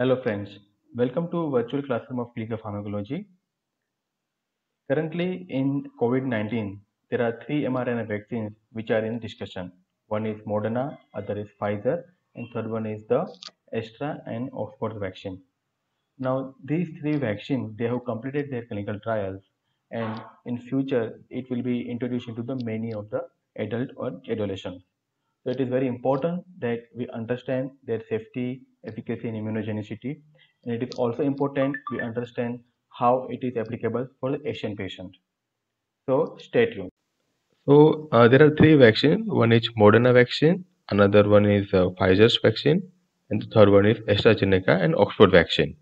Hello friends, welcome to virtual classroom of clinical pharmacology. Currently in COVID-19, there are three mRNA vaccines which are in discussion. One is Moderna, other is Pfizer and third one is the Astra and Oxford vaccine. Now these three vaccines, they have completed their clinical trials and in future it will be introduced into the many of the adult or adolescent. So it is very important that we understand their safety, efficacy and immunogenicity and it is also important we understand how it is applicable for the Asian patient. So stay tuned. So uh, there are three vaccines. One is Moderna vaccine, another one is uh, Pfizer's vaccine, and the third one is AstraZeneca and Oxford vaccine.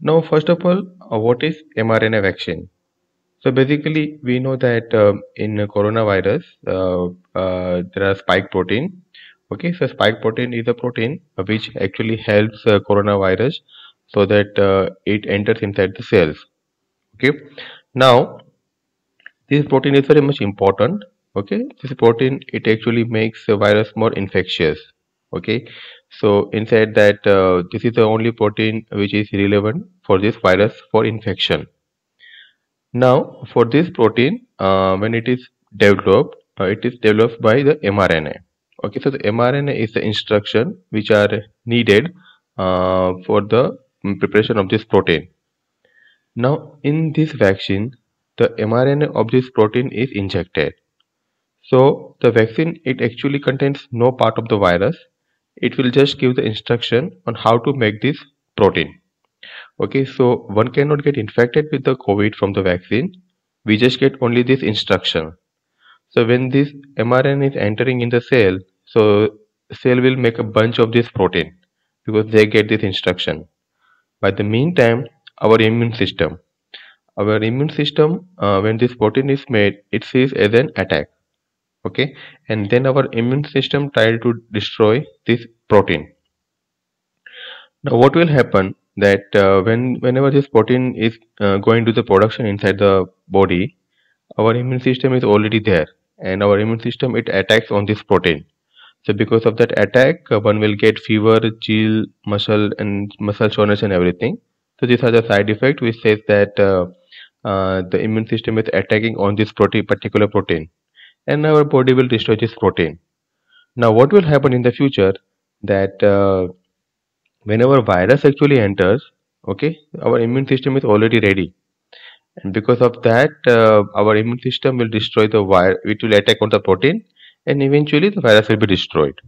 Now, first of all, uh, what is mRNA vaccine? So basically, we know that um, in coronavirus, uh, uh, there are spike protein okay so spike protein is a protein which actually helps uh, coronavirus so that uh, it enters inside the cells okay now this protein is very much important okay this protein it actually makes the virus more infectious okay so inside that uh, this is the only protein which is relevant for this virus for infection now for this protein uh, when it is developed uh, it is developed by the mrna okay so the mRNA is the instruction which are needed uh, for the preparation of this protein now in this vaccine the mRNA of this protein is injected so the vaccine it actually contains no part of the virus it will just give the instruction on how to make this protein okay so one cannot get infected with the covid from the vaccine we just get only this instruction so when this mRNA is entering in the cell so cell will make a bunch of this protein because they get this instruction by the meantime our immune system our immune system uh, when this protein is made it sees as an attack okay and then our immune system try to destroy this protein now what will happen that uh, when whenever this protein is uh, going to the production inside the body our immune system is already there and our immune system it attacks on this protein so because of that attack uh, one will get fever chill muscle and muscle soreness and everything so these are the side effects which says that uh, uh, the immune system is attacking on this protein particular protein and our body will destroy this protein now what will happen in the future that uh, whenever virus actually enters okay our immune system is already ready and because of that uh, our immune system will destroy the virus it will attack on the protein and eventually the virus will be destroyed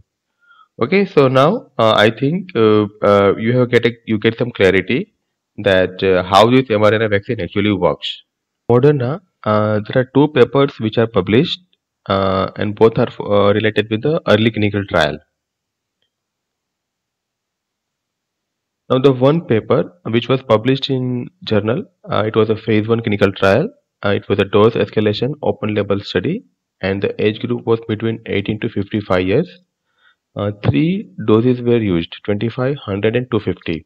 okay so now uh, i think uh, uh, you have get a, you get some clarity that uh, how this mrna vaccine actually works moderna uh, there are two papers which are published uh, and both are related with the early clinical trial now the one paper which was published in journal it was a phase one clinical trial it was a dose escalation open label study and the age group was between 18 to 55 years. Uh, three doses were used 25, 100, and 250.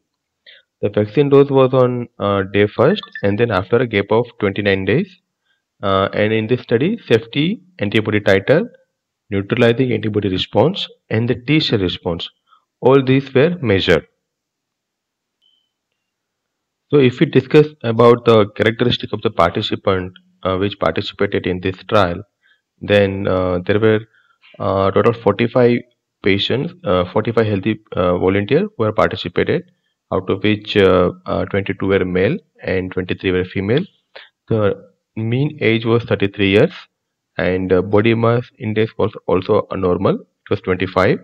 The vaccine dose was on uh, day first and then after a gap of 29 days. Uh, and in this study, safety, antibody titer, neutralizing antibody response, and the T cell response, all these were measured. So, if we discuss about the characteristic of the participant uh, which participated in this trial, then uh, there were uh, total 45 patients uh, 45 healthy uh, volunteers who participated out of which 22 were male and 23 were female the mean age was 33 years and body mass index was also normal it was 25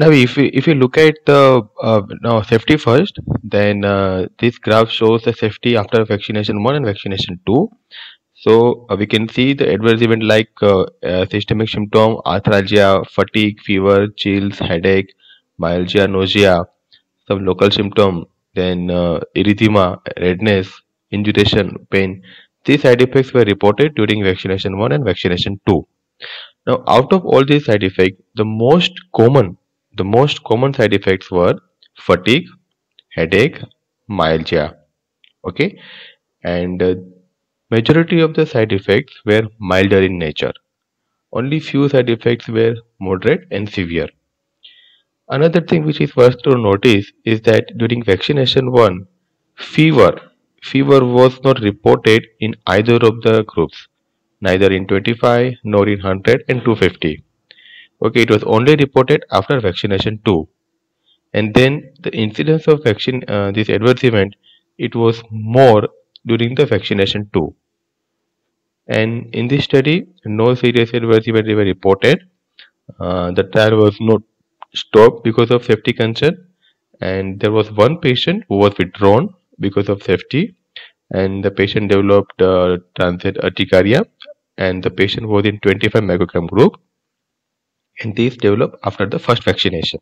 Now, if you, if you look at the uh, now safety first, then uh, this graph shows the safety after vaccination 1 and vaccination 2. So uh, we can see the adverse event like uh, uh, systemic symptom, arthralgia, fatigue, fever, chills, headache, myalgia, nausea, some local symptom, then uh, erythema, redness, induration, pain. These side effects were reported during vaccination 1 and vaccination 2. Now, out of all these side effects, the most common the most common side effects were fatigue, headache, myalgia. Okay, and uh, majority of the side effects were milder in nature. Only few side effects were moderate and severe. Another thing which is worth to notice is that during vaccination 1, fever fever was not reported in either of the groups, neither in 25 nor in 100 and 250 okay it was only reported after vaccination 2 and then the incidence of vaccine uh, this adverse event it was more during the vaccination 2 and in this study no serious adverse events were reported uh, the trial was not stopped because of safety concern and there was one patient who was withdrawn because of safety and the patient developed uh, transient urticaria and the patient was in 25 microgram group and these develop after the first vaccination.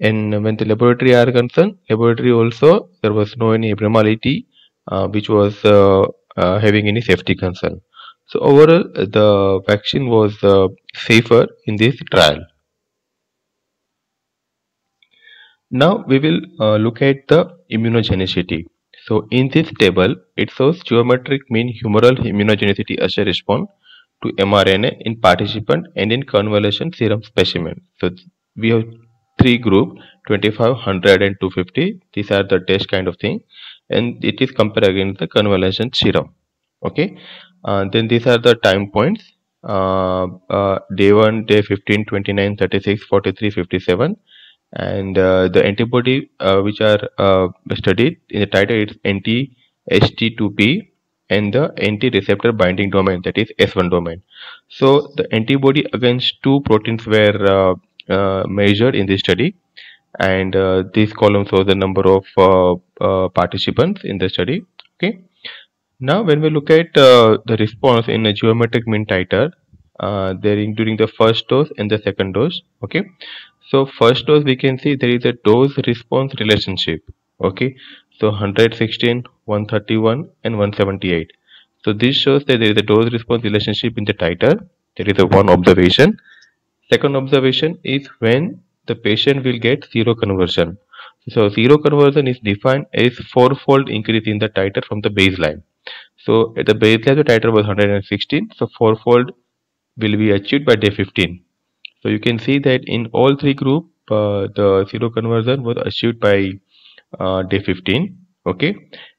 And when the laboratory are concerned, laboratory also there was no any abnormality uh, which was uh, uh, having any safety concern. So overall, the vaccine was uh, safer in this trial. Now we will uh, look at the immunogenicity. So in this table, it shows geometric mean humoral immunogenicity as a response to mRNA in participant and in convalescent serum specimen. So we have three group 25, 100 and 250. These are the test kind of thing and it is compared against the convalescent serum. Okay. Uh, then these are the time points. Uh, uh, day 1, day 15, 29, 36, 43, 57 and uh, the antibody uh, which are uh, studied in the title is NT HT2P and the anti-receptor binding domain that is S1 domain. So the antibody against two proteins were uh, uh, measured in this study and uh, this column shows the number of uh, uh, participants in the study. Okay. Now when we look at uh, the response in a geometric mean titer during, during the first dose and the second dose. Okay. So first dose we can see there is a dose response relationship okay so 116 131 and 178 so this shows that there is a dose response relationship in the titer that is a one observation second observation is when the patient will get zero conversion so zero conversion is defined as fourfold increase in the titer from the baseline so at the baseline the titer was 116 so fourfold will be achieved by day 15 so you can see that in all three groups, uh, the zero conversion was achieved by uh, day 15 okay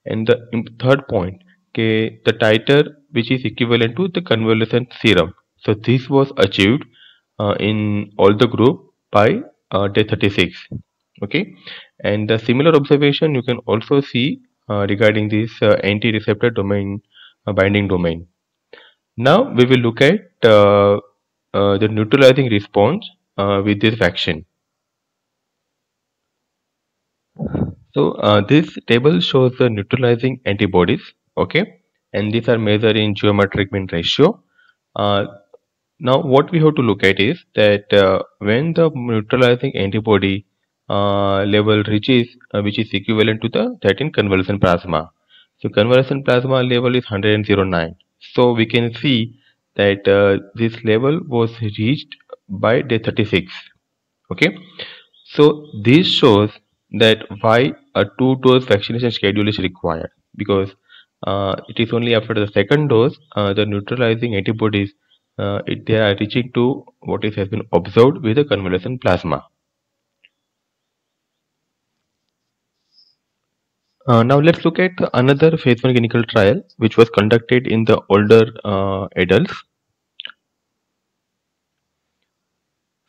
and the third point okay the titer which is equivalent to the convalescent serum so this was achieved uh, in all the group by uh, day 36 okay and the similar observation you can also see uh, regarding this uh, anti-receptor domain uh, binding domain now we will look at the neutralizing response with this vaccine So uh, this table shows the neutralizing antibodies. Okay. And these are measured in geometric mean ratio. Uh, now what we have to look at is that uh, when the neutralizing antibody uh, level reaches uh, which is equivalent to the that conversion convalescent plasma. So convalescent plasma level is 109. So we can see that uh, this level was reached by day 36. Okay. So this shows that why a two dose vaccination schedule is required because uh, it is only after the second dose uh, the neutralizing antibodies uh, it, they are reaching to what is has been observed with the convalescent plasma. Uh, now let's look at another phase 1 clinical trial which was conducted in the older uh, adults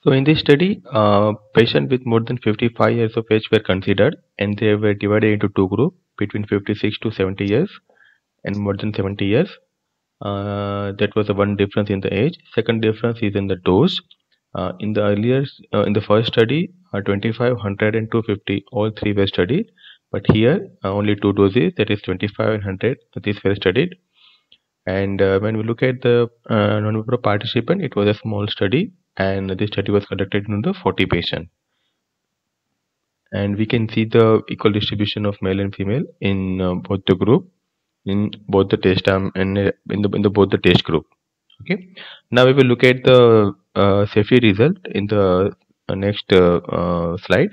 So in this study, uh, patients with more than 55 years of age were considered and they were divided into two groups between 56 to 70 years and more than 70 years. Uh, that was the one difference in the age. Second difference is in the dose. Uh, in the earlier, uh, in the first study, uh, 25, 100 and 250, all three were studied. But here, uh, only two doses, that is 25 and 100, these were studied. And uh, when we look at the uh, non-participant, it was a small study and this study was conducted in the 40 patient and we can see the equal distribution of male and female in uh, both the group in both the test arm and uh, in the, in the both the test group okay now we will look at the uh, safety result in the uh, next uh, uh, slide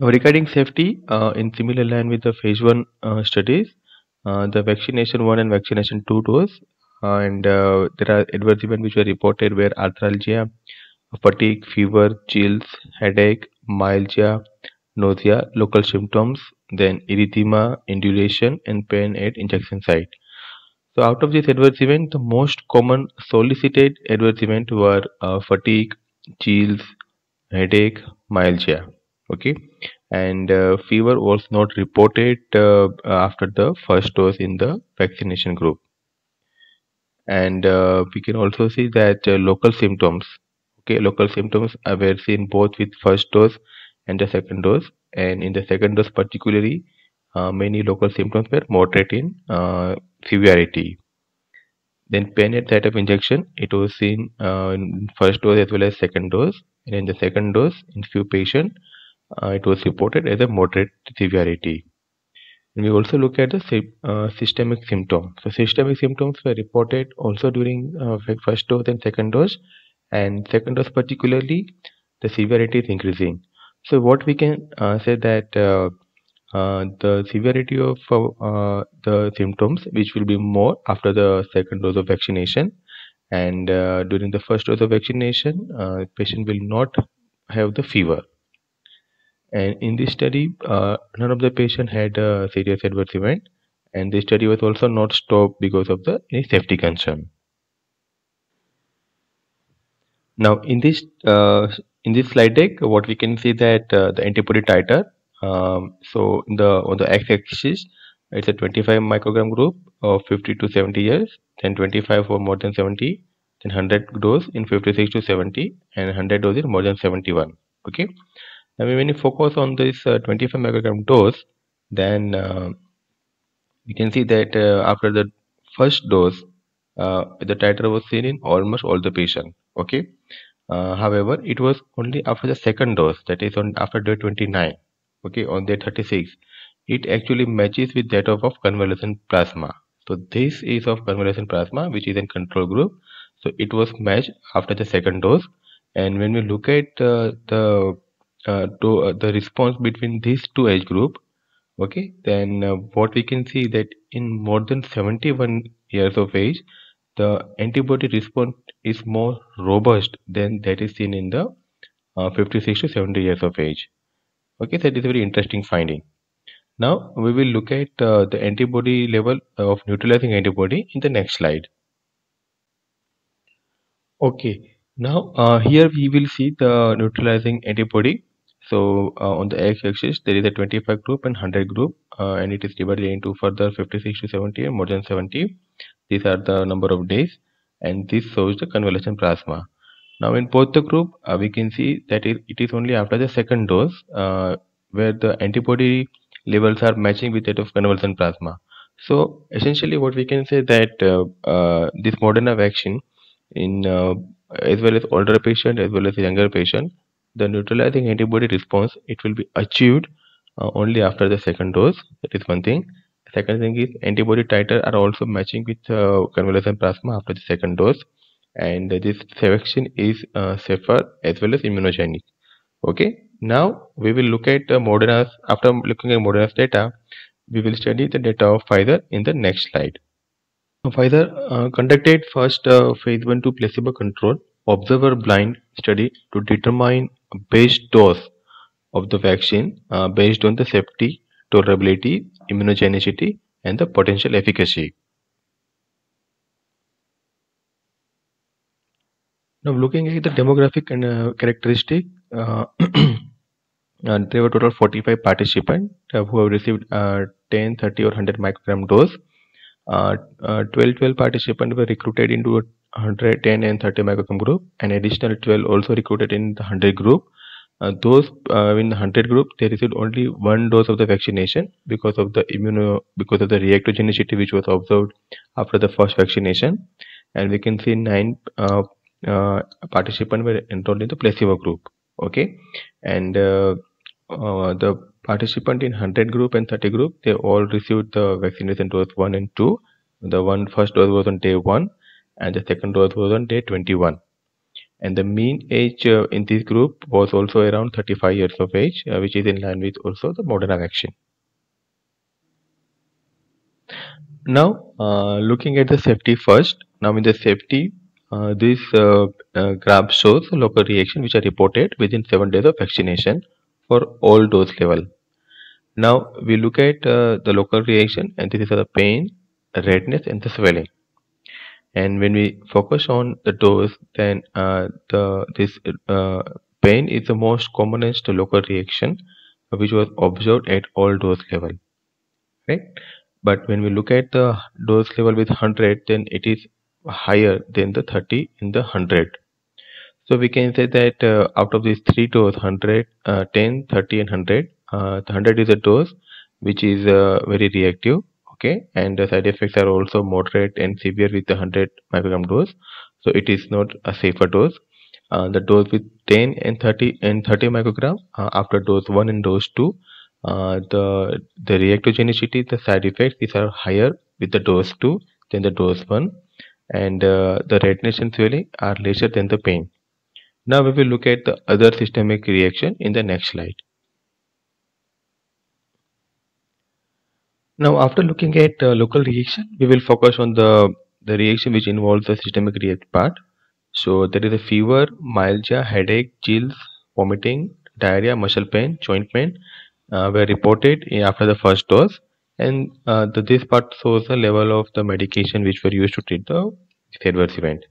now, regarding safety in similar line with the phase 1 studies the vaccination 1 and vaccination 2 dose and uh, there are adverse events which were reported were arthralgia, fatigue, fever, chills, headache, myalgia, nausea, local symptoms, then erythema, induration, and pain at injection site. So out of this adverse event, the most common solicited adverse event were uh, fatigue, chills, headache, myalgia. Okay, and uh, fever was not reported uh, after the first dose in the vaccination group and uh, we can also see that uh, local symptoms okay local symptoms were seen both with first dose and the second dose and in the second dose particularly uh, many local symptoms were moderate in uh, severity then pain at site of injection it was seen uh, in first dose as well as second dose and in the second dose in few patients uh, it was reported as a moderate severity and we also look at the uh, systemic symptoms. So systemic symptoms were reported also during uh, first dose and second dose, and second dose particularly, the severity is increasing. So what we can uh, say that uh, uh, the severity of uh, the symptoms, which will be more after the second dose of vaccination, and during the first dose of vaccination, patient will not have the fever and in this study, uh, none of the patient had a serious adverse event, and the study was also not stopped because of the any safety concern. Now, in this uh, in this slide deck, what we can see that uh, the antibody titer. Um, so, in the on the x-axis, it's a 25 microgram group of 50 to 70 years, then 25 for more than 70, then 100 dose in 56 to 70, and 100 dose in more than 71. Okay I mean, when you focus on this uh, 25 microgram dose, then uh, you can see that uh, after the first dose, the titer was seen in almost all the patients. Okay. Uh, however it was only after the second dose that is on after day 29 okay on day 36 it actually matches with that of, of convalescent plasma so this is of convalescent plasma which is in control group so it was matched after the second dose and when we look at uh, the uh, to uh, the response between these two age group okay then uh, what we can see that in more than 71 years of age the antibody response is more robust than that is seen in the uh, 56 to 70 years of age okay that is a very interesting finding now we will look at uh, the antibody level of neutralizing antibody in the next slide okay now uh, here we will see the neutralizing antibody so uh, on the x-axis there is a 25 group and 100 group uh, and it is divided into further 56 to 70 and more than 70 these are the number of days and this shows the convalescent plasma now in both the group uh, we can see that it is only after the second dose uh, where the antibody levels are matching with that of convalescent plasma so essentially what we can say that uh, uh, this modern vaccine in as well as older patient as well as younger patient the neutralizing antibody response it will be achieved uh, only after the second dose that is one thing second thing is antibody titer are also matching with uh, convalescent plasma after the second dose and this selection is uh, safer as well as immunogenic okay now we will look at uh, Moderna's after looking at Moderna's data we will study the data of Pfizer in the next slide Pfizer uh, conducted first uh, phase 1 to placebo control observer-blind study to determine base dose of the vaccine uh, based on the safety, tolerability, immunogenicity, and the potential efficacy. Now, looking at the demographic and uh, characteristic, uh, and there were total 45 participants who have received uh, 10, 30, or 100 microgram dose uh, uh, 12 12 participants were recruited into a 110 and 30 microgram group and additional 12 also recruited in the 100 group uh, those uh, in the 100 group they received only one dose of the vaccination because of the immuno because of the reactogenicity which was observed after the first vaccination and we can see nine uh, uh, participants were enrolled in the placebo group okay and uh, the participant in 100 group and 30 group they all received the vaccination dose 1 and 2 the one first dose was on day 1 and the second dose was on day 21 and the mean age uh, in this group was also around 35 years of age uh, which is in line with also the Moderna vaccine. Now uh, looking at the safety first now in the safety uh, this uh, uh, graph shows local reaction which are reported within 7 days of vaccination for all dose level now we look at uh, the local reaction and this is the pain redness and the swelling and when we focus on the dose then uh, the this uh, pain is the most commonest local reaction which was observed at all dose level right but when we look at the dose level with 100 then it is higher than the 30 in the 100 so we can say that uh, out of these three doors, 100, uh, 10, 30 and 100, uh, 100 is a dose which is uh, very reactive. Okay. And the side effects are also moderate and severe with the 100 microgram dose. So it is not a safer dose. Uh, the dose with 10 and 30 and 30 microgram uh, after dose 1 and dose 2, the, the reactogenicity, the side effects, these are higher with the dose 2 than the dose 1 and the redness and swelling are lesser than the pain. Now we will look at the other systemic reaction in the next slide. Now after looking at uh, local reaction, we will focus on the, the reaction which involves the systemic react part. So there is a fever, myalgia, headache, chills, vomiting, diarrhea, muscle pain, joint pain uh, were reported after the first dose and uh, the, this part shows the level of the medication which were used to treat the adverse event.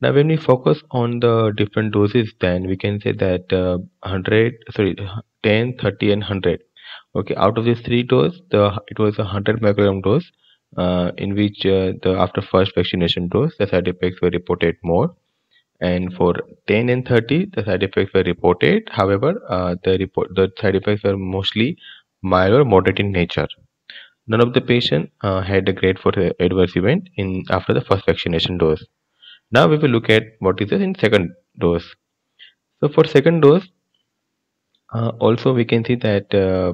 Now, when we focus on the different doses, then we can say that uh, 100, sorry, 10, 30, and 100. Okay, out of these three doses, the it was a 100 microgram dose, uh, in which uh, the after first vaccination dose, the side effects were reported more. And for 10 and 30, the side effects were reported. However, uh, the report the side effects were mostly mild or moderate in nature. None of the patient uh, had a grade 4 adverse event in after the first vaccination dose now we will look at what is in second dose so for second dose uh, also we can see that uh,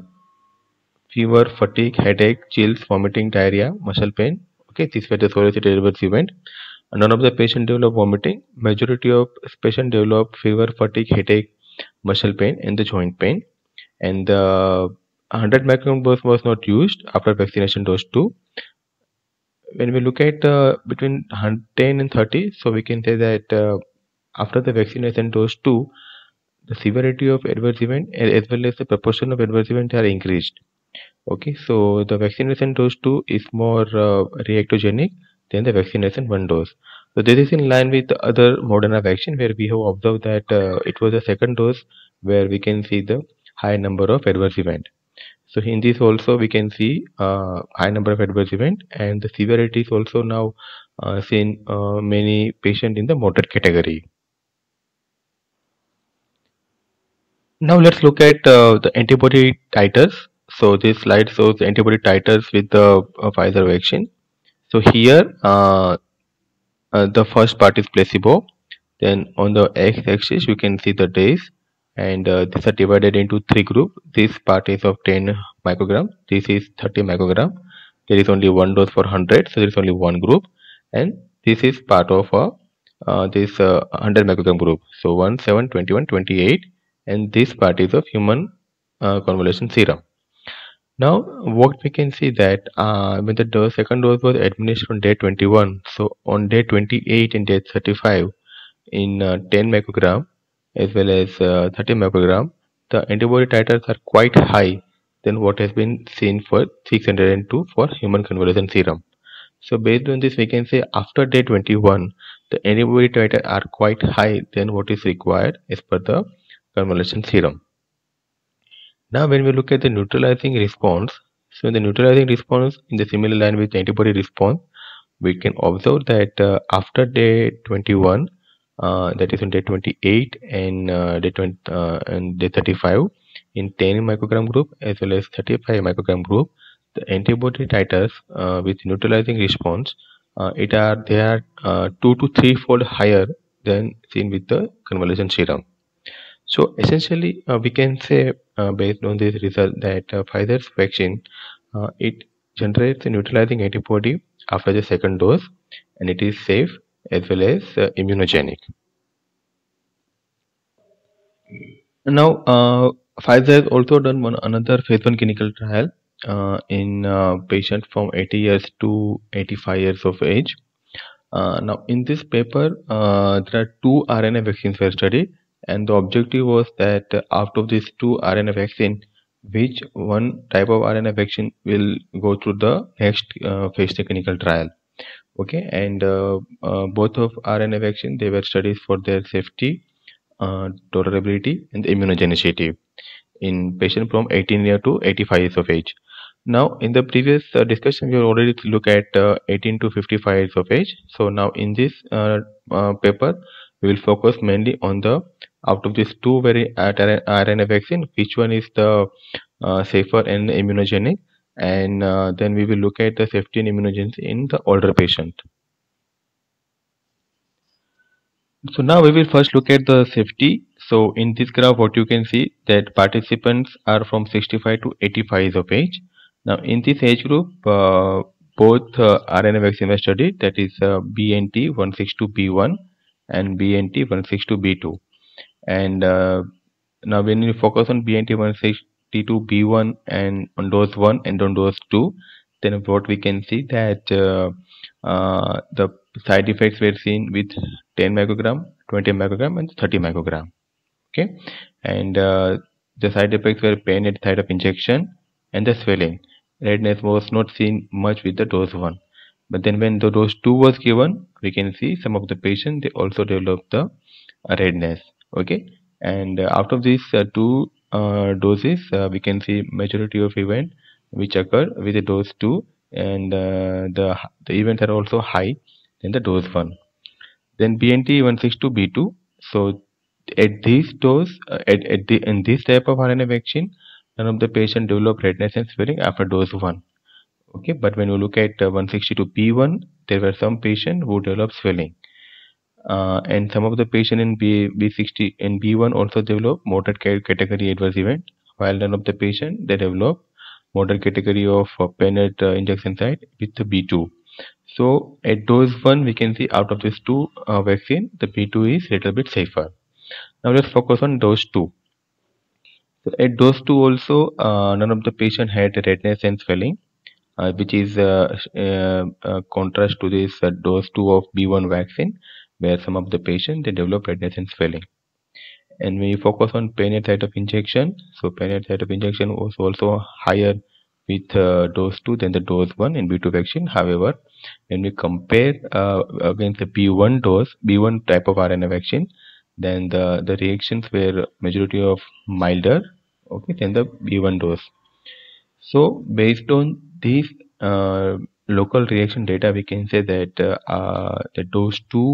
fever fatigue headache chills vomiting diarrhea muscle pain okay these were the solicited adverse event none of the patient developed vomiting majority of patient developed fever fatigue headache muscle pain and the joint pain and the uh, 100 microgram dose was not used after vaccination dose 2 when we look at uh, between 10 and 30 so we can say that uh, after the vaccination dose 2 the severity of adverse event as well as the proportion of adverse event are increased okay so the vaccination dose 2 is more uh, reactogenic than the vaccination 1 dose so this is in line with other Moderna vaccine where we have observed that uh, it was the second dose where we can see the high number of adverse event so in this also we can see uh, high number of adverse event and the severity is also now uh, seen uh, many patient in the moderate category. Now let's look at uh, the antibody titers. So this slide shows the antibody titers with the uh, Pfizer vaccine. So here uh, the first part is placebo. Then on the x-axis you can see the days and uh, these are divided into three groups this part is of 10 microgram this is 30 microgram there is only one dose for 100 so there is only one group and this is part of uh, uh, this 100 uh, microgram group so 1 7 21 28 and this part is of human uh, convalescent serum now what we can see that uh, when the dose, second dose was administered on day 21 so on day 28 and day 35 in 10 microgram as well as uh, 30 microgram, the antibody titers are quite high than what has been seen for 602 for human convalescent serum. So based on this, we can say after day 21, the antibody titers are quite high than what is required as per the convalescent serum. Now when we look at the neutralizing response, so in the neutralizing response in the similar line with the antibody response, we can observe that uh, after day 21, uh, that is in day 28 and uh, day 20 uh, and day 35 in 10 microgram group as well as 35 microgram group the antibody titers with neutralizing response it are they are two to three fold higher than seen with the convalescent serum so essentially, uh, we can say uh, based on this result that uh, Pfizer's vaccine it generates a neutralizing antibody after the second dose, and it is safe as well as uh, immunogenic. Now, uh, Pfizer has also done one another phase one clinical trial uh, in uh, patients from 80 years to 85 years of age. Uh, now, in this paper, uh, there are two RNA vaccines were studied, and the objective was that out of these two RNA vaccine, which one type of RNA vaccine will go through the next phase three clinical trial okay and uh, uh, both of RNA vaccine they were studied for their safety uh, tolerability and immunogenicity in patient from 18 year to 85 years of age now in the previous uh, discussion we already look at uh, 18 to 55 years of age so now in this uh, paper we will focus mainly on the out of these two very RNA vaccine which one is the safer and immunogenic and uh, then we will look at the safety and immunogens in the older patient. So now we will first look at the safety. So in this graph what you can see that participants are from 65 to 85 years of age. Now in this age group uh, both uh, RNA vaccine was studied that is uh, BNT 162B1 and BNT 162B2 and uh, now when you focus on BNT T2 b one and on dose 1 and on dose 2 then what we can see that uh, uh, the side effects were seen with 10 microgram 20 microgram and 30 microgram okay and uh, the side effects were pain at site of injection and the swelling redness was not seen much with the dose 1 but then when the dose 2 was given we can see some of the patients they also developed the redness okay and uh, out of these uh, two uh, doses uh, we can see majority of event which occur with the dose 2 and uh, the, the events are also high in the dose 1 then BNT 162B2 so at this dose uh, at, at the in this type of RNA vaccine none of the patient develop redness and swelling after dose 1 okay but when you look at 162B1 uh, there were some patient who developed swelling uh, and some of the patient in B, B60 and B1 also develop motor category adverse event while none of the patient they develop motor category of uh, pain at uh, injection site with the B2 so at dose 1 we can see out of these two uh, vaccine the B2 is little bit safer now let's focus on dose 2 so at dose 2 also uh, none of the patient had redness and swelling uh, which is uh, contrast to this dose 2 of B1 vaccine where some of the patients they develop redness and swelling and we focus on pain at site of injection so pain at site of injection was also higher with uh, dose 2 than the dose 1 in B2 vaccine however when we compare uh, against the B1 dose B1 type of RNA vaccine then the the reactions were majority of milder okay than the B1 dose so based on this uh, local reaction data we can say that uh, uh, the dose 2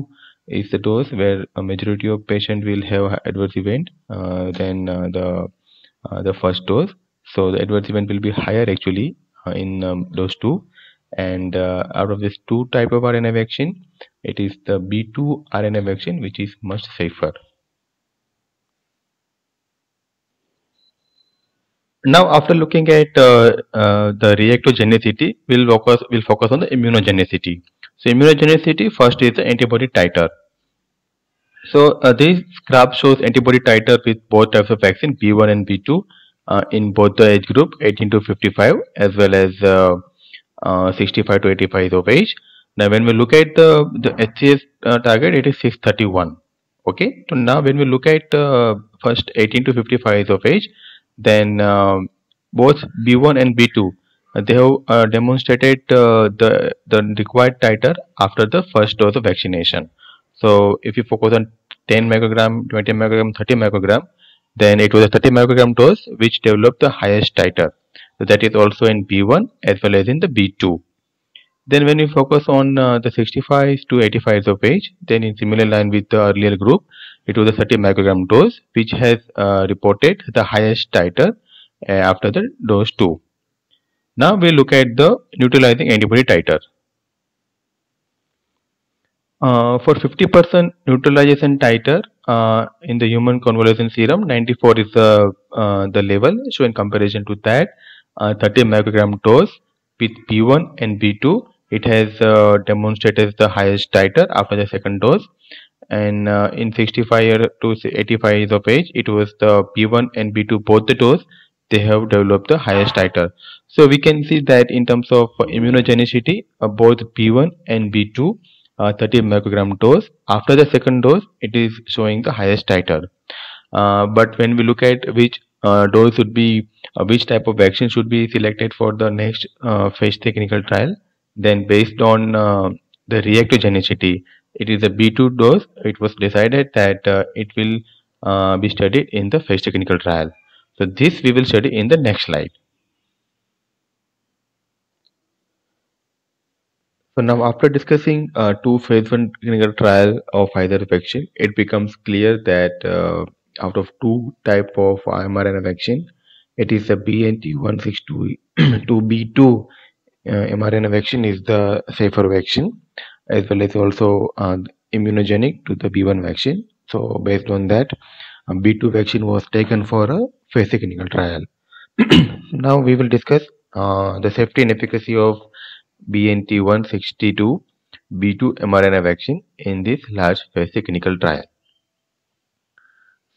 is the dose where a majority of patient will have adverse event uh, than uh, the uh, the first dose so the adverse event will be higher actually uh, in um, dose 2 and uh, out of this two type of rna vaccine it is the b2 rna vaccine which is much safer now after looking at uh, the reactogenicity we'll focus we'll focus on the immunogenicity so immunogenicity first is antibody titer. So uh, this graph shows antibody titer with both types of vaccine B1 and B2 uh, in both the age group 18 to 55 as well as uh, uh 65 to 85 of age. Now when we look at the, the HCS uh, target it is 631. Okay, so now when we look at uh, first 18 to 55 of age then um, both B1 and B2 they have uh, demonstrated uh, the, the required titer after the first dose of vaccination. So if you focus on 10 microgram, 20 microgram, 30 microgram, then it was a 30 microgram dose which developed the highest titer. So that is also in B1 as well as in the B2. Then when you focus on uh, the 65 to 85 of age, then in similar line with the earlier group, it was a 30 microgram dose which has uh, reported the highest titer uh, after the dose 2. Now we look at the neutralizing antibody titer. Uh, for 50% neutralization titer uh, in the human convalescent serum, 94 is the, uh, the level. So in comparison to that, uh, 30 microgram dose with B1 and B2, it has uh, demonstrated the highest titer after the second dose. And uh, in 65 to 85 years of age, it was the B1 and B2 both the dose they have developed the highest uh-huh. titer. So we can see that in terms of immunogenicity, uh, both B1 and B2, uh, 30 microgram dose, after the second dose, it is showing the highest titer. Uh, but when we look at which uh, dose should be, uh, which type of vaccine should be selected for the next uh, phase technical trial, then based on the reactogenicity, it is a B2 dose, it was decided that it will be studied in the phase technical trial. So this we will study in the next slide. So now after discussing uh, two phase 1 clinical trial of either vaccine, it becomes clear that uh, out of two type of mRNA vaccine, it is the BNT162B2 uh, mRNA vaccine is the safer vaccine as well as also uh, immunogenic to the B1 vaccine. So based on that, uh, B2 vaccine was taken for a phase three clinical trial. now we will discuss uh, the safety and efficacy of BNT162 B2 mRNA vaccine in this large phase three clinical trial.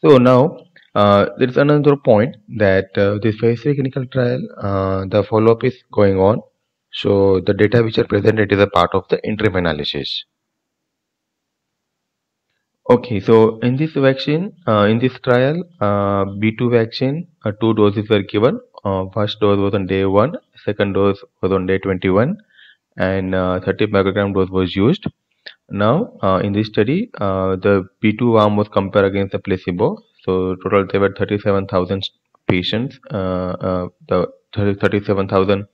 So now uh, there is another point that uh, this phase 3 clinical trial, uh, the follow-up is going on. So the data which are presented is a part of the interim analysis. Okay, so in this vaccine, uh, in this trial, uh, B2 vaccine, uh, two doses were given. Uh, first dose was on day 1, second dose was on day 21, and uh, 30 microgram dose was used. Now, uh, in this study, the B2 arm was compared against the placebo. So, total there were 37,000 patients, the 37,000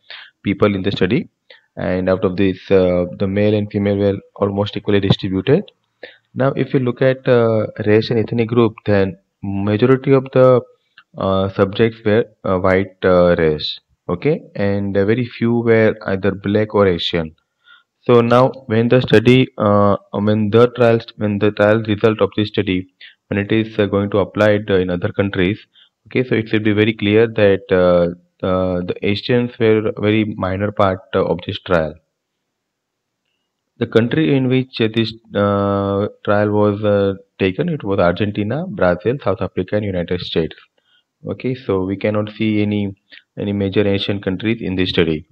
people in the study. And out of this, the male and female were almost equally distributed now, if you look at uh, race and ethnic group, then majority of the uh, subjects were uh, white uh, race, okay, and very few were either black or Asian. So now, when the study, uh, when the trials, when the trial result of this study, when it is uh, going to apply it in other countries, okay, so it should be very clear that the Asians were very minor part of this trial. The country in which this uh, trial was uh, taken it was Argentina, Brazil, South Africa, and United States. Okay, so we cannot see any any major Asian countries in this study.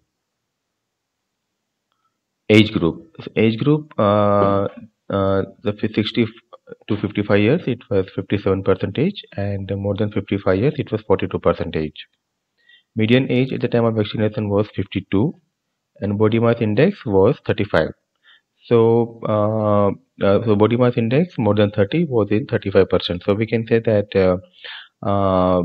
Age group, age group, uh, uh the 60 to 55 years it was 57 percentage, and more than 55 years it was 42 percentage. Median age at the time of vaccination was 52, and body mass index was 35. So, uh, uh, so body mass index more than 30 was in 35%. So we can say that uh, uh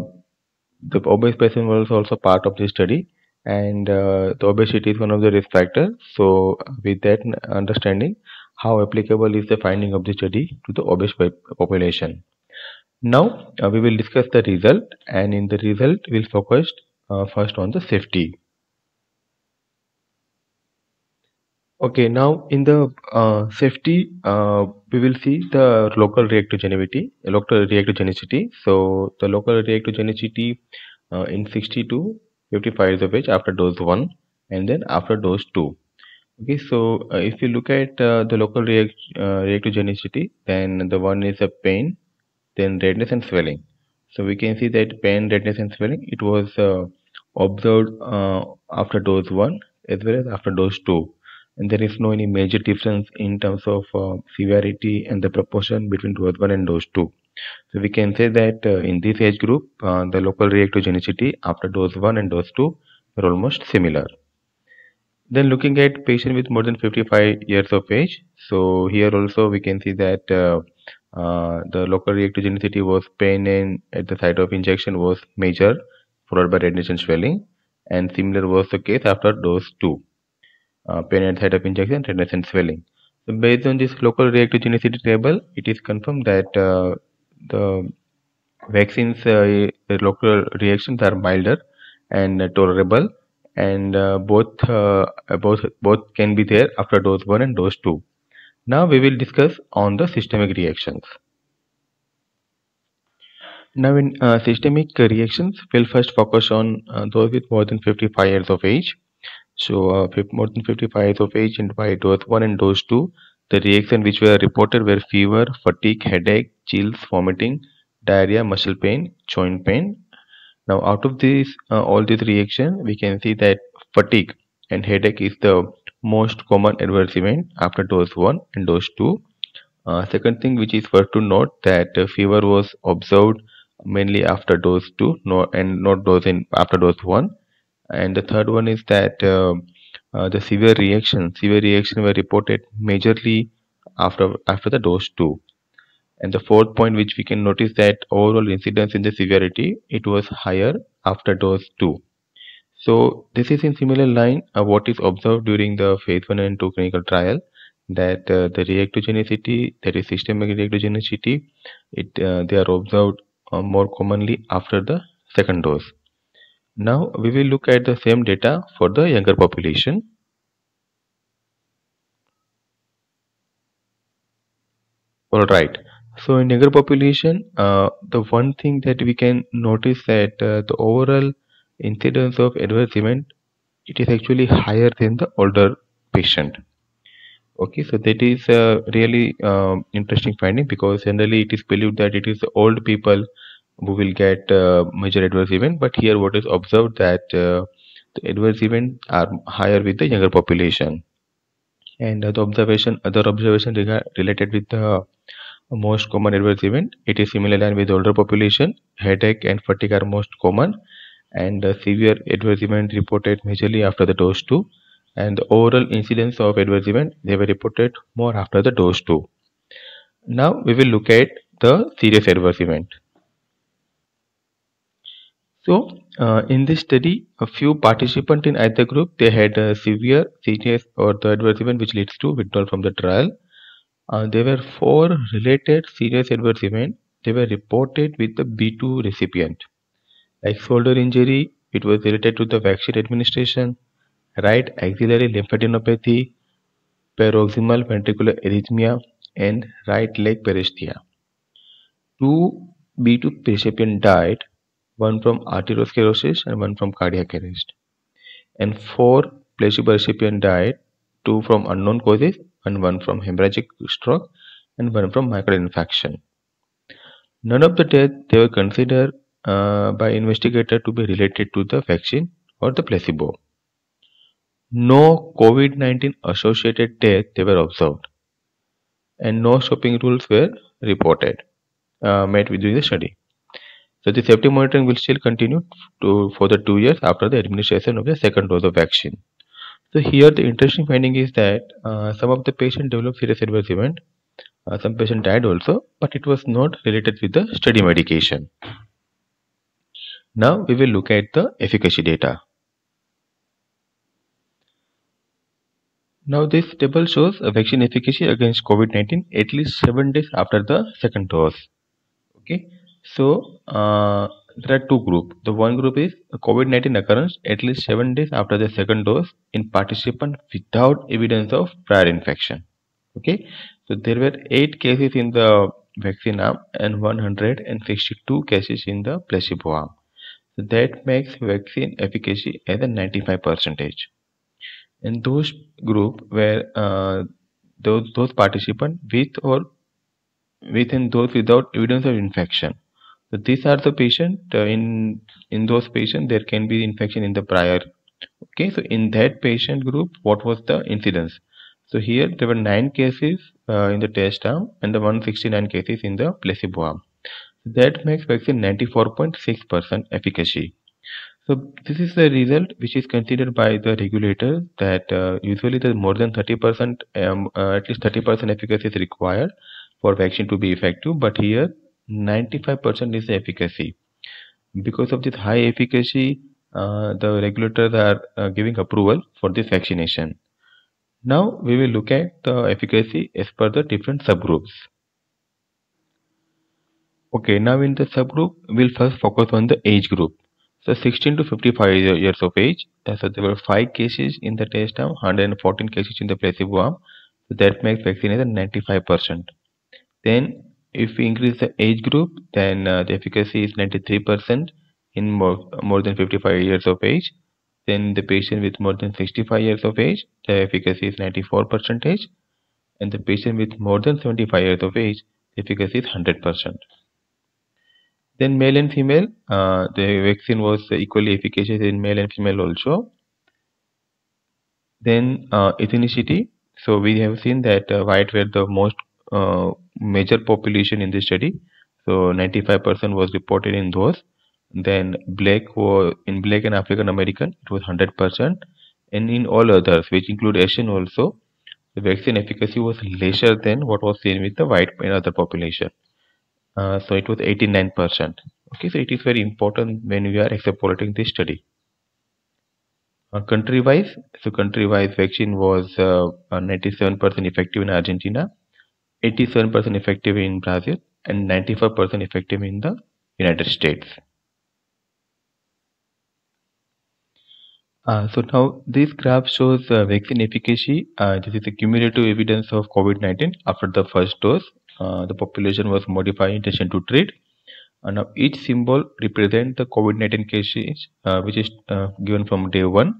the obese person was also part of the study and uh, the obesity is one of the risk factors. So with that understanding, how applicable is the finding of the study to the obese population. Now uh, we will discuss the result and in the result we'll focus first on the safety. Okay, now in the uh, safety, uh, we will see the local reactogenicity, local reactogenicity. So the local reactogenicity uh, in 62, 55 is of age after dose 1 and then after dose 2. Okay, so uh, if you look at uh, the local react uh, reactogenicity, then the one is a pain, then redness and swelling. So we can see that pain, redness and swelling, it was observed after dose 1 as well as after dose 2 and there is no any major difference in terms of uh, severity and the proportion between dose 1 and dose 2. So we can say that uh, in this age group, uh, the local reactogenicity after dose 1 and dose 2 are almost similar. Then looking at patient with more than 55 years of age, so here also we can see that uh, uh, the local reactogenicity was pain and at the site of injection was major followed by redness and swelling and similar was the case after dose 2. Uh, pain at injection, redness and swelling. So based on this local reactogenicity table, it is confirmed that uh, the vaccines uh, local reactions are milder and uh, tolerable, and uh, both uh, both both can be there after dose one and dose two. Now we will discuss on the systemic reactions. Now in systemic reactions, we'll first focus on those with more than 55 years of age so uh, more than 55th of age and by dose 1 and dose 2, the reaction which were reported were fever, fatigue, headache, chills, vomiting, diarrhea, muscle pain, joint pain. Now out of these, uh, all these reaction, we can see that fatigue and headache is the most common adverse event after dose 1 and dose 2. Uh, second thing which is worth to note that uh, fever was observed mainly after dose 2 no, and not dose in after dose 1 and the third one is that um, uh, the severe reaction severe reaction were reported majorly after after the dose 2 and the fourth point which we can notice that overall incidence in the severity it was higher after dose 2 so this is in similar line uh, what is observed during the phase 1 and 2 clinical trial that uh, the reactogenicity that is systemic reactogenicity it uh, they are observed uh, more commonly after the second dose now we will look at the same data for the younger population. Alright, so in younger population, uh, the one thing that we can notice that uh, the overall incidence of adverse event, it is actually higher than the older patient. Okay, so that is a uh, really uh, interesting finding because generally it is believed that it is old people we will get uh, major adverse event but here what is observed that uh, the adverse event are higher with the younger population and uh, the observation other observation related with the most common adverse event it is similar line with older population headache and fatigue are most common and severe adverse event reported majorly after the dose 2 and the overall incidence of adverse event they were reported more after the dose 2 now we will look at the serious adverse event so uh, in this study, a few participants in either group, they had a severe, serious or the adverse event which leads to withdrawal from the trial. Uh, there were four related serious adverse events. They were reported with the B2 recipient. Like shoulder injury, it was related to the vaccine administration, right axillary lymphadenopathy, paroxysmal ventricular arrhythmia, and right leg paresthesia. Two B2 recipient died one from arteriosclerosis and one from cardiac arrest. And four placebo recipient died, two from unknown causes and one from hemorrhagic stroke and one from myocardial infarction. None of the deaths they were considered uh, by investigator to be related to the vaccine or the placebo. No COVID-19 associated deaths they were observed and no shopping rules were reported uh, met within the study. So the safety monitoring will still continue to, for the two years after the administration of the second dose of vaccine. So here the interesting finding is that uh, some of the patients developed serious adverse event, uh, some patient died also, but it was not related with the study medication. Now we will look at the efficacy data. Now this table shows a vaccine efficacy against COVID-19 at least 7 days after the second dose. Okay so uh, there are two groups. The one group is COVID-19 occurrence at least seven days after the second dose in participant without evidence of prior infection. Okay, so there were eight cases in the vaccine arm and 162 cases in the placebo arm. So that makes vaccine efficacy as a 95 percentage. In those group where uh, those those participant with or within those without evidence of infection so these are the patient uh, in in those patient there can be infection in the prior okay so in that patient group what was the incidence so here there were nine cases uh, in the test arm and the 169 cases in the placebo arm that makes vaccine 94.6 percent efficacy so this is the result which is considered by the regulator that uh, usually the more than 30% um, uh, at least 30% efficacy is required for vaccine to be effective but here 95% is efficacy. Because of this high efficacy, uh, the regulators are uh, giving approval for this vaccination. Now we will look at the efficacy as per the different subgroups. Okay, now in the subgroup, we'll first focus on the age group. So 16 to 55 years of age. Uh, so there were 5 cases in the test arm, 114 cases in the placebo arm. So that makes vaccination 95%. Then if we increase the age group then uh, the efficacy is 93% in more, more than 55 years of age then the patient with more than 65 years of age the efficacy is 94% and the patient with more than 75 years of age the efficacy is 100% then male and female uh, the vaccine was equally efficacious in male and female also then uh, ethnicity so we have seen that uh, white were the most uh, major population in the study. So 95% was reported in those. Then black was in black and African American it was 100%, and in all others, which include Asian also, the vaccine efficacy was lesser than what was seen with the white in other population. Uh, so it was 89%. Okay, so it is very important when we are extrapolating this study. Uh, country wise, so country wise vaccine was 97% uh, uh, effective in Argentina, 87% effective in Brazil and 94% effective in the United States. Uh, so now this graph shows uh, vaccine efficacy. Uh, this is a cumulative evidence of COVID-19 after the first dose. Uh, the population was modified intention to treat. And uh, now each symbol represents the COVID-19 cases uh, which is given from day one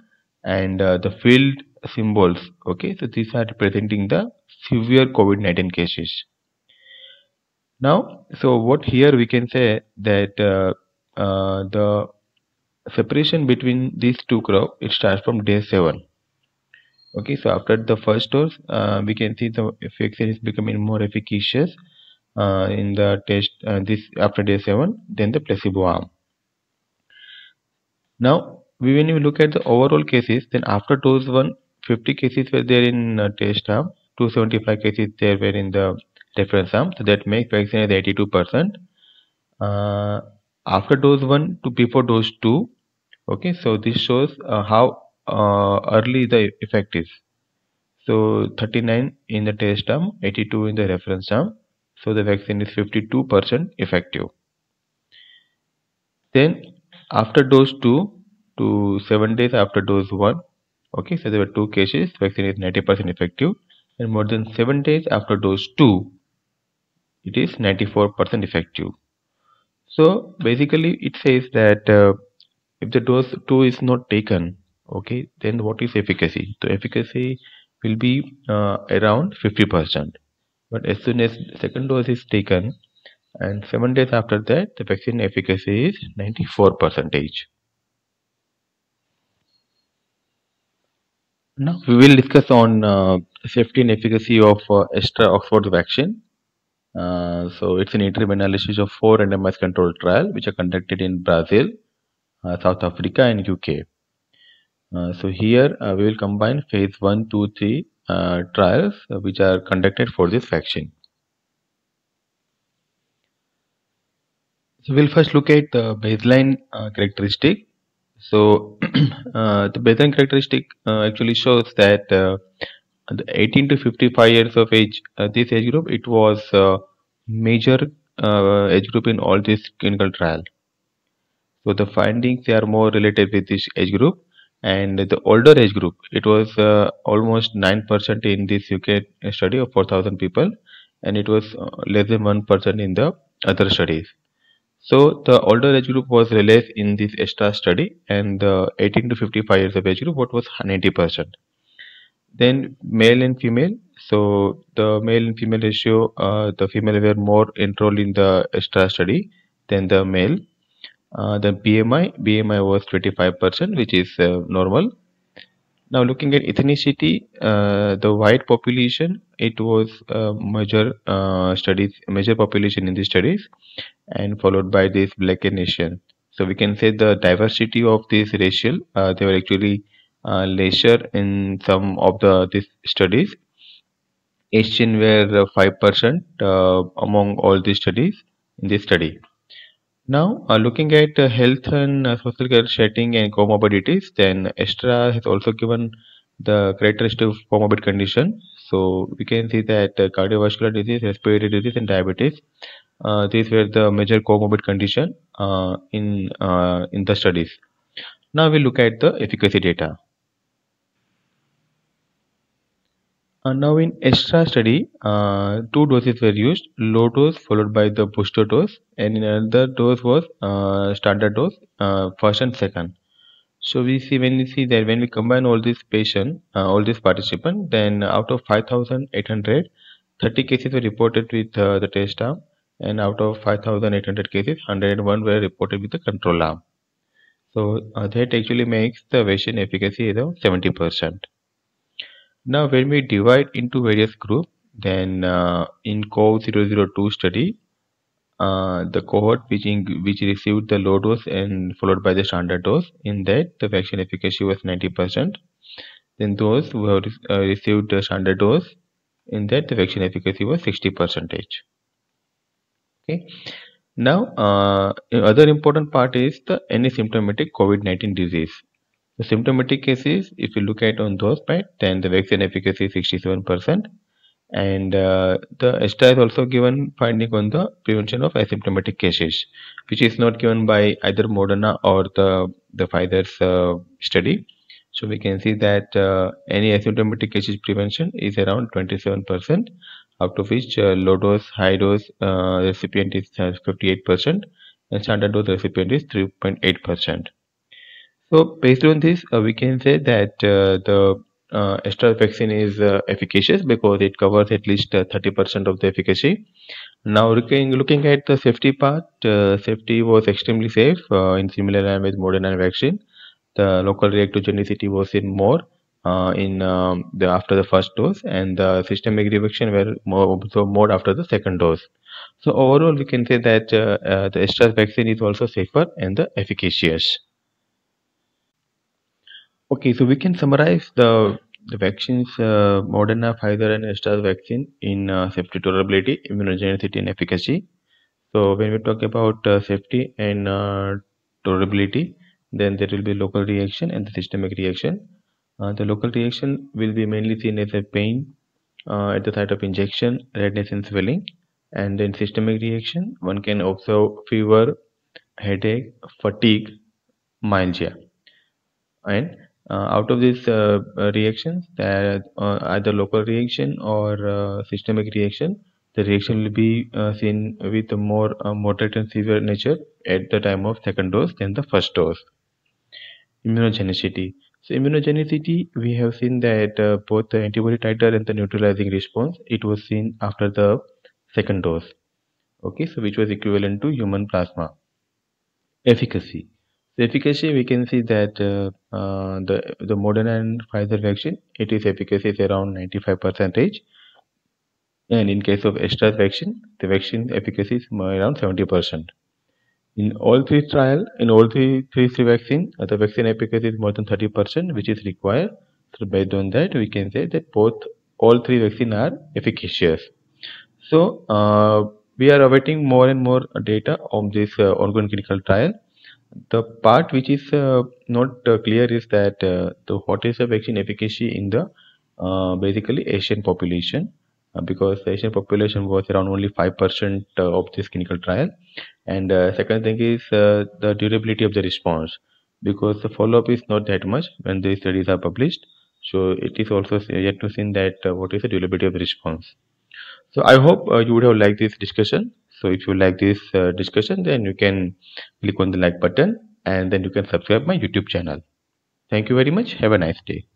and the field symbols okay so these are representing the severe covid-19 cases now so what here we can say that uh, uh, the separation between these two curve it starts from day 7 okay so after the first dose uh, we can see the vaccine is becoming more efficacious uh, in the test uh, this after day 7 then the placebo arm now when you look at the overall cases then after dose 1 50 cases were there in uh, test arm 275 cases there were in the reference arm so that makes vaccine is 82 percent uh, after dose 1 to before dose 2 okay so this shows uh, how uh, early the effect is so 39 in the test arm 82 in the reference arm so the vaccine is 52 percent effective then after dose 2 to 7 days after dose 1 okay so there were two cases vaccine is 90% effective and more than 7 days after dose 2 it is 94% effective so basically it says that uh, if the dose 2 is not taken okay then what is efficacy so efficacy will be uh, around 50% but as soon as second dose is taken and 7 days after that the vaccine efficacy is 94 percentage Now we will discuss on uh, safety and efficacy of uh, extra Oxford vaccine. Uh, so it's an interim analysis of four randomized controlled trial which are conducted in Brazil, uh, South Africa and UK. Uh, so here uh, we will combine phase 1, 2, 3 trials which are conducted for this vaccine. So we'll first look at the baseline characteristic so uh, the Bayesian characteristic uh, actually shows that uh, the 18 to 55 years of age, uh, this age group, it was uh, major uh, age group in all this clinical trial. So the findings are more related with this age group and the older age group, it was almost 9% in this UK study of 4000 people and it was less than 1% in the other studies. So the older age group was realized in this extra study and the 18 to 55 years of age group what was 90%. Then male and female. So the male and female ratio, uh, the female were more enrolled in the extra study than the male. Uh, the BMI, BMI was 25% which is uh, normal. Now looking at ethnicity, uh, the white population, it was uh, major uh, studies, major population in the studies and followed by this black nation. So we can say the diversity of this racial uh, they were actually uh, lesser in some of the these studies. Asian were five percent uh, among all the studies in this study. Now, uh, looking at uh, health and uh, social care setting and comorbidities, then ESTRA has also given the characteristic of comorbid condition. So we can see that uh, cardiovascular disease, respiratory disease, and diabetes uh, these were the major comorbid condition uh, in uh, in the studies. Now we look at the efficacy data. And uh, now in extra study, uh, two doses were used: low dose followed by the booster dose, and another dose was uh, standard dose, first and second. So we see when we see that when we combine all these patient, all these participants, then out of 5,800, 30 cases were reported with the test arm and out of 5800 cases 101 were reported with the control arm so uh, that actually makes the vaccine efficacy around 70 percent now when we divide into various groups then uh, in co 2 study uh, the cohort which, in, which received the low dose and followed by the standard dose in that the vaccine efficacy was 90 percent then those who have uh, received the standard dose in that the vaccine efficacy was 60 percentage okay now uh, other important part is the any symptomatic covid-19 disease the symptomatic cases if you look at on those part then the vaccine efficacy is 67 percent and uh, the study is also given finding on the prevention of asymptomatic cases which is not given by either Moderna or the the Pfizer's uh, study so we can see that uh, any asymptomatic cases prevention is around 27%, out of which uh, low dose, high dose uh, recipient is 58% uh, and standard dose recipient is 3.8%. So based on this, uh, we can say that uh, the uh, extra vaccine is uh, efficacious because it covers at least 30% uh, of the efficacy. Now, looking, looking at the safety part, uh, safety was extremely safe in similar line with Moderna vaccine the local reactogenicity was in more uh, in um, the after the first dose and the systemic reaction were more observed more after the second dose so overall we can say that uh, uh, the stress vaccine is also safer and the efficacious okay so we can summarize the the vaccines uh, moderna pfizer and stress vaccine in uh, safety tolerability immunogenicity and efficacy so when we talk about uh, safety and tolerability then there will be local reaction and the systemic reaction uh, the local reaction will be mainly seen as a pain uh, at the site of injection redness and swelling and in systemic reaction one can observe fever headache fatigue myalgia and uh, out of these uh, reactions uh, either local reaction or uh, systemic reaction the reaction will be uh, seen with a more uh, moderate and severe nature at the time of second dose than the first dose immunogenicity. So immunogenicity, we have seen that uh, both the antibody titer and the neutralizing response, it was seen after the second dose. Okay, so which was equivalent to human plasma. Efficacy. So efficacy, we can see that uh, uh, the the Moderna and Pfizer vaccine, it is efficacy is around 95 percentage, and in case of Astra vaccine, the vaccine efficacy is around 70 percent. In all three trial, in all three three three vaccine, uh, the vaccine efficacy is more than 30%, which is required. So based on that, we can say that both all three vaccine are efficacious. So uh, we are awaiting more and more data on this uh, ongoing clinical trial. The part which is uh, not uh, clear is that uh, the what is the vaccine efficacy in the basically Asian population uh, because the Asian population was around only 5% uh, of this clinical trial. And uh, second thing is the durability of the response because the follow-up is not that much when these studies are published. So it is also yet to see that what is the durability of the response. So I hope you would have liked this discussion. So if you like this discussion, then you can click on the like button and then you can subscribe my YouTube channel. Thank you very much. Have a nice day.